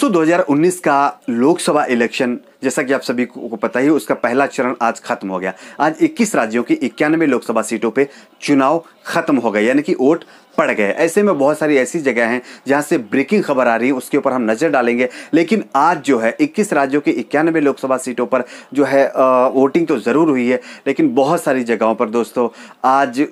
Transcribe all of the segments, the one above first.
दोस्तों 2019 का लोकसभा इलेक्शन जैसा कि आप सभी को पता ही उसका पहला चरण आज खत्म हो गया आज 21 राज्यों की इक्यानवे लोकसभा सीटों पे चुनाव खत्म हो गए यानी कि वोट पड़ गए ऐसे में बहुत सारी ऐसी जगह हैं जहाँ से ब्रेकिंग खबर आ रही है उसके ऊपर हम नज़र डालेंगे लेकिन आज जो है 21 राज्यों की इक्यानवे लोकसभा सीटों पर जो है वोटिंग तो ज़रूर हुई है लेकिन बहुत सारी जगहों पर दोस्तों आज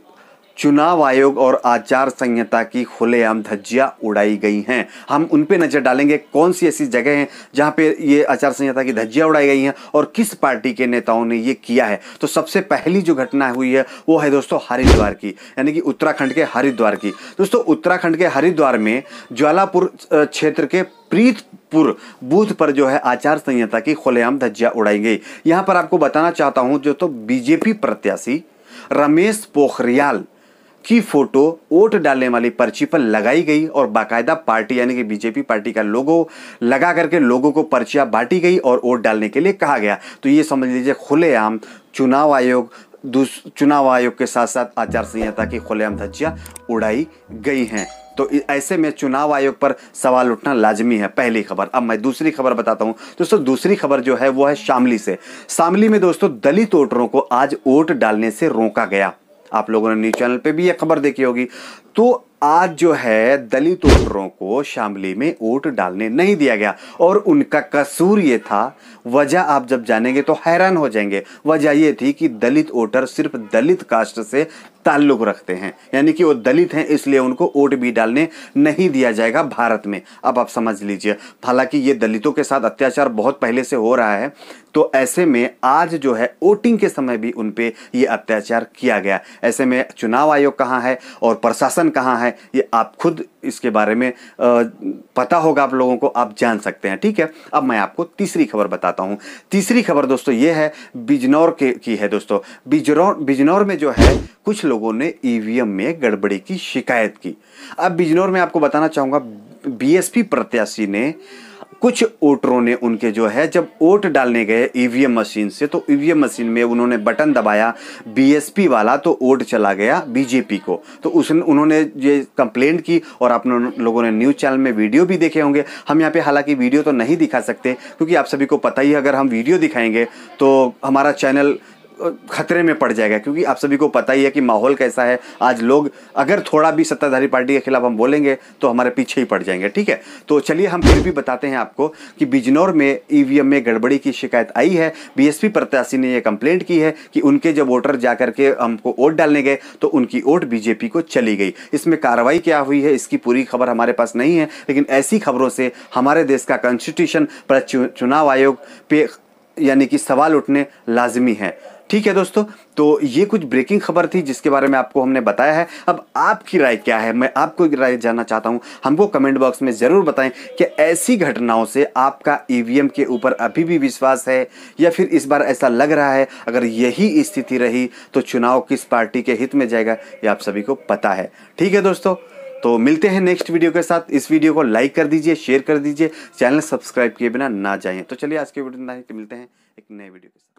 चुनाव आयोग और आचार संहिता की खुलेआम धज्जियां उड़ाई गई हैं हम उन पे नज़र डालेंगे कौन सी ऐसी जगह हैं जहां पे ये आचार संहिता की धज्जियां उड़ाई गई हैं और किस पार्टी के नेताओं ने ये किया है तो सबसे पहली जो घटना हुई है वो है दोस्तों हरिद्वार की यानी कि उत्तराखंड के हरिद्वार की दोस्तों उत्तराखंड के हरिद्वार में ज्वालापुर क्षेत्र के प्रीतपुर बूथ पर जो है आचार संहिता की खुलेआम धज्जियां उड़ाई गई यहाँ पर आपको बताना चाहता हूँ जो तो बीजेपी प्रत्याशी रमेश पोखरियाल की फोटो वोट डालने वाली पर्ची पर लगाई गई और बाकायदा पार्टी यानी कि बीजेपी पार्टी का लोगो लगा करके लोगों को पर्चियां बांटी गई और वोट डालने के लिए कहा गया तो ये समझ लीजिए खुलेआम चुनाव आयोग चुनाव आयोग के साथ साथ आचार संहिता की खुलेआम धज्जियाँ उड़ाई गई हैं तो ऐसे में चुनाव आयोग पर सवाल उठना लाजमी है पहली खबर अब मैं दूसरी खबर बताता हूं दोस्तों दूसरी खबर जो है वो है शामली से शामली में दोस्तों दलित वोटरों को आज वोट डालने से रोका गया आप लोगों ने न्यूज़ चैनल पे भी यह खबर देखी होगी तो आज जो है दलित वोटरों को शामली में वोट डालने नहीं दिया गया और उनका कसूर ये था वजह आप जब जानेंगे तो हैरान हो जाएंगे वजह ये थी कि दलित वोटर सिर्फ दलित कास्ट से ताल्लुक़ रखते हैं यानी कि वो दलित हैं इसलिए उनको वोट भी डालने नहीं दिया जाएगा भारत में अब आप समझ लीजिए हालांकि ये दलितों के साथ अत्याचार बहुत पहले से हो रहा है तो ऐसे में आज जो है वोटिंग के समय भी उन पर ये अत्याचार किया गया ऐसे में चुनाव आयोग कहाँ है और प्रशासन कहाँ है है ये आप खुद इसके बारे में पता होगा आप लोगों को आप जान सकते हैं ठीक है अब मैं आपको तीसरी खबर बताता हूँ तीसरी खबर दोस्तों ये है बिजनौर के की है दोस्तों बिजनौर बिजनौर में जो है कुछ लोगों ने ईवीएम में गड़बड़ी की शिकायत की अब बिजनौर में आपको बताना चाहूँगा बीएसपी प्रत्याशी ने कुछ वोटरों ने उनके जो है जब वोट डालने गए ईवीएम मशीन से तो ईवीएम मशीन में उन्होंने बटन दबाया बीएसपी वाला तो वोट चला गया बीजेपी को तो उसने उन्होंने ये कंप्लेंट की और आप लोगों ने न्यूज़ चैनल में वीडियो भी देखे होंगे हम यहाँ पे हालांकि वीडियो तो नहीं दिखा सकते क्योंकि आप सभी को पता ही अगर हम वीडियो दिखाएंगे तो हमारा चैनल खतरे में पड़ जाएगा क्योंकि आप सभी को पता ही है कि माहौल कैसा है आज लोग अगर थोड़ा भी सत्ताधारी पार्टी के खिलाफ हम बोलेंगे तो हमारे पीछे ही पड़ जाएंगे ठीक है तो चलिए हम फिर भी बताते हैं आपको कि बिजनौर में ई में गड़बड़ी की शिकायत आई है बी प्रत्याशी ने यह कंप्लेंट की है कि उनके जब वोटर जा करके हमको वोट डालने गए तो उनकी वोट बीजेपी को चली गई इसमें कार्रवाई क्या हुई है इसकी पूरी खबर हमारे पास नहीं है लेकिन ऐसी खबरों से हमारे देश का कॉन्स्टिट्यूशन पर चुनाव आयोग पे यानी कि सवाल उठने लाजमी है ठीक है दोस्तों तो ये कुछ ब्रेकिंग खबर थी जिसके बारे में आपको हमने बताया है अब आपकी राय क्या है मैं आपको राय जानना चाहता हूँ हमको कमेंट बॉक्स में ज़रूर बताएं कि ऐसी घटनाओं से आपका ई e के ऊपर अभी भी विश्वास है या फिर इस बार ऐसा लग रहा है अगर यही स्थिति रही तो चुनाव किस पार्टी के हित में जाएगा ये आप सभी को पता है ठीक है दोस्तों तो मिलते हैं नेक्स्ट वीडियो के साथ इस वीडियो को लाइक कर दीजिए शेयर कर दीजिए चैनल सब्सक्राइब किए बिना ना जाइए तो चलिए आज के वीडियो मिलते हैं एक नए वीडियो के साथ